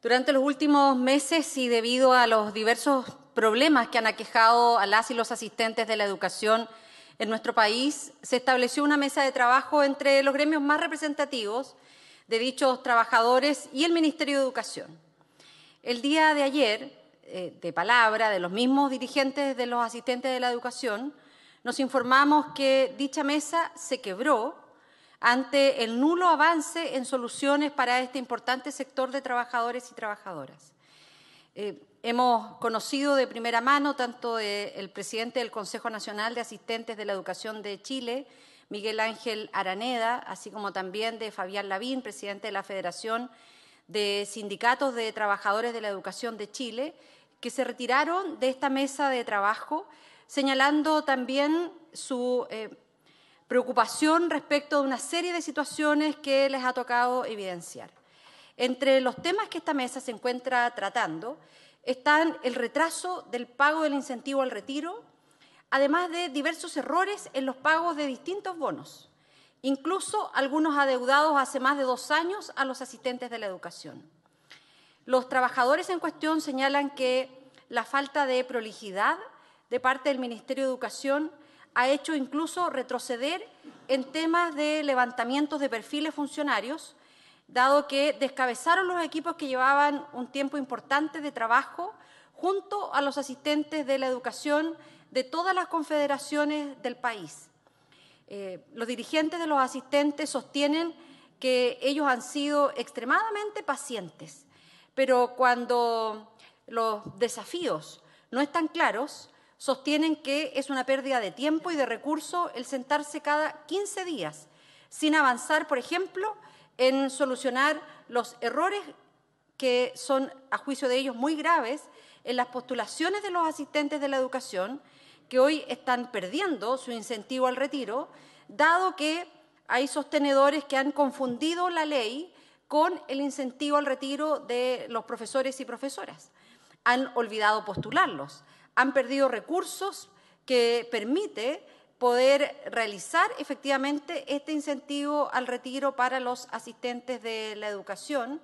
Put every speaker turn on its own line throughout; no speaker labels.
Durante los últimos meses y debido a los diversos problemas que han aquejado a las y los asistentes de la educación en nuestro país, se estableció una mesa de trabajo entre los gremios más representativos de dichos trabajadores y el Ministerio de Educación. El día de ayer, eh, de palabra de los mismos dirigentes de los asistentes de la educación, nos informamos que dicha mesa se quebró ante el nulo avance en soluciones para este importante sector de trabajadores y trabajadoras. Eh, hemos conocido de primera mano tanto el presidente del Consejo Nacional de Asistentes de la Educación de Chile, Miguel Ángel Araneda, así como también de Fabián Lavín, presidente de la Federación de Sindicatos de Trabajadores de la Educación de Chile, que se retiraron de esta mesa de trabajo, señalando también su eh, preocupación respecto de una serie de situaciones que les ha tocado evidenciar. Entre los temas que esta mesa se encuentra tratando están el retraso del pago del incentivo al retiro, además de diversos errores en los pagos de distintos bonos, incluso algunos adeudados hace más de dos años a los asistentes de la educación. Los trabajadores en cuestión señalan que la falta de prolijidad de parte del Ministerio de Educación ha hecho incluso retroceder en temas de levantamientos de perfiles funcionarios, dado que descabezaron los equipos que llevaban un tiempo importante de trabajo junto a los asistentes de la educación de todas las confederaciones del país. Eh, los dirigentes de los asistentes sostienen que ellos han sido extremadamente pacientes, pero cuando los desafíos no están claros, sostienen que es una pérdida de tiempo y de recursos el sentarse cada 15 días, sin avanzar, por ejemplo, en solucionar los errores que son, a juicio de ellos, muy graves en las postulaciones de los asistentes de la educación, que hoy están perdiendo su incentivo al retiro, dado que hay sostenedores que han confundido la ley con el incentivo al retiro de los profesores y profesoras. Han olvidado postularlos han perdido recursos que permite poder realizar efectivamente este incentivo al retiro para los asistentes de la educación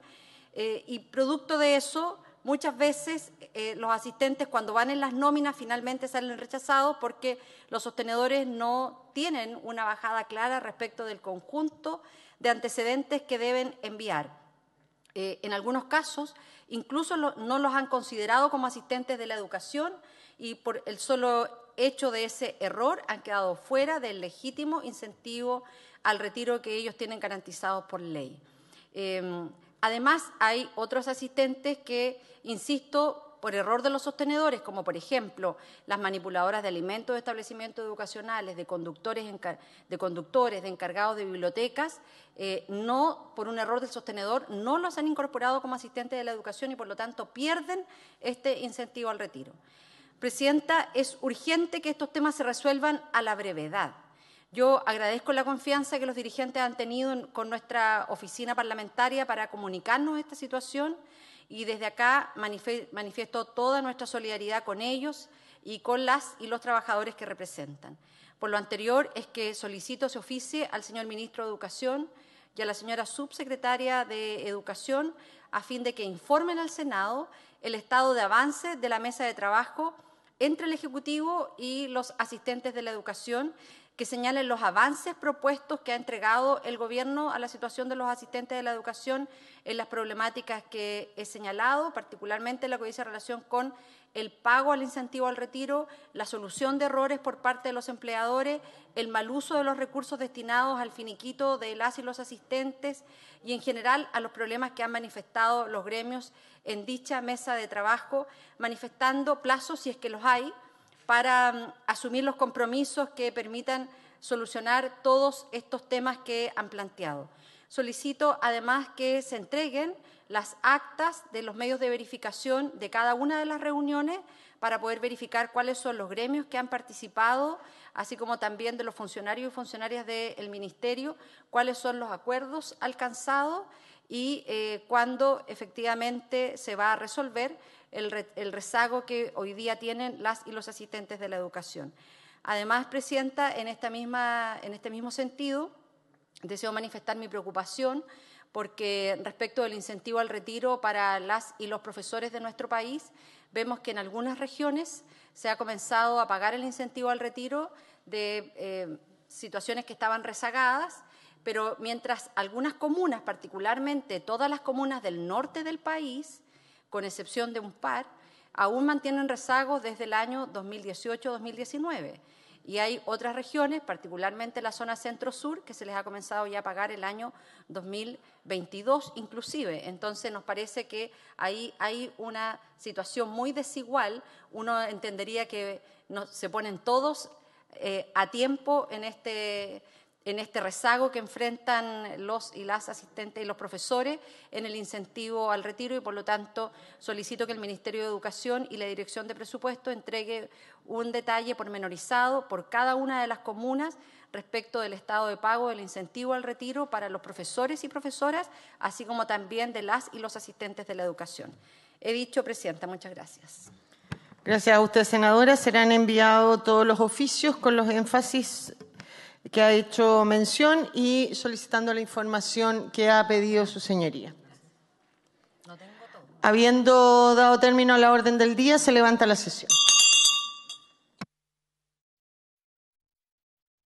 eh, y producto de eso muchas veces eh, los asistentes cuando van en las nóminas finalmente salen rechazados porque los sostenedores no tienen una bajada clara respecto del conjunto de antecedentes que deben enviar. Eh, en algunos casos Incluso no los han considerado como asistentes de la educación y por el solo hecho de ese error han quedado fuera del legítimo incentivo al retiro que ellos tienen garantizado por ley. Em, además, hay otros asistentes que, insisto, por error de los sostenedores, como por ejemplo las manipuladoras de alimentos de establecimientos educacionales, de conductores, de, conductores, de encargados de bibliotecas, eh, no por un error del sostenedor, no los han incorporado como asistentes de la educación y por lo tanto pierden este incentivo al retiro. Presidenta, es urgente que estos temas se resuelvan a la brevedad. Yo agradezco la confianza que los dirigentes han tenido con nuestra oficina parlamentaria para comunicarnos esta situación. Y desde acá manifiesto toda nuestra solidaridad con ellos y con las y los trabajadores que representan. Por lo anterior es que solicito se oficie al señor ministro de Educación y a la señora subsecretaria de Educación a fin de que informen al Senado el estado de avance de la mesa de trabajo entre el Ejecutivo y los asistentes de la educación que señalen los avances propuestos que ha entregado el Gobierno a la situación de los asistentes de la educación en las problemáticas que he señalado, particularmente en lo que dice relación con el pago al incentivo al retiro, la solución de errores por parte de los empleadores, el mal uso de los recursos destinados al finiquito de las y los asistentes y, en general, a los problemas que han manifestado los gremios en dicha mesa de trabajo, manifestando plazos, si es que los hay, para mm, asumir los compromisos que permitan solucionar todos estos temas que han planteado. Solicito además que se entreguen las actas de los medios de verificación de cada una de las reuniones para poder verificar cuáles son los gremios que han participado, así como también de los funcionarios y funcionarias del ministerio, cuáles son los acuerdos alcanzados y eh, cuándo efectivamente se va a resolver el, rezago que hoy día tienen las y los asistentes de la educación. Además, Presidenta, en, este mismo sentido, deseo manifestar mi preocupación porque respecto del incentivo al retiro para las y los profesores de nuestro país, vemos que en algunas regiones se ha comenzado a pagar el incentivo al retiro de eh, situaciones que estaban rezagadas pero mientras algunas comunas, particularmente todas las comunas del norte del país, con excepción de un par, aún mantienen rezagos desde el año 2018-2019. Y hay otras regiones, particularmente la zona centro-sur, que se les ha comenzado ya a pagar el año 2022 inclusive. Entonces nos parece que ahí hay una situación muy desigual. Uno entendería que se ponen todos eh, a tiempo en este en este rezago que enfrentan los y las asistentes y los profesores en el incentivo al retiro y por lo tanto solicito que el Ministerio de Educación y la Dirección de Presupuesto entregue un detalle pormenorizado por cada una de las comunas respecto del estado de pago del incentivo al retiro para los profesores y profesoras, así como también de las y los asistentes de la educación. He dicho, Presidenta, muchas gracias. Gracias a usted, senadora. Serán enviados todos los oficios con los énfasis que ha hecho mención y solicitando la información que ha pedido su señoría. Habiendo dado término a la orden del día, se levanta la sesión.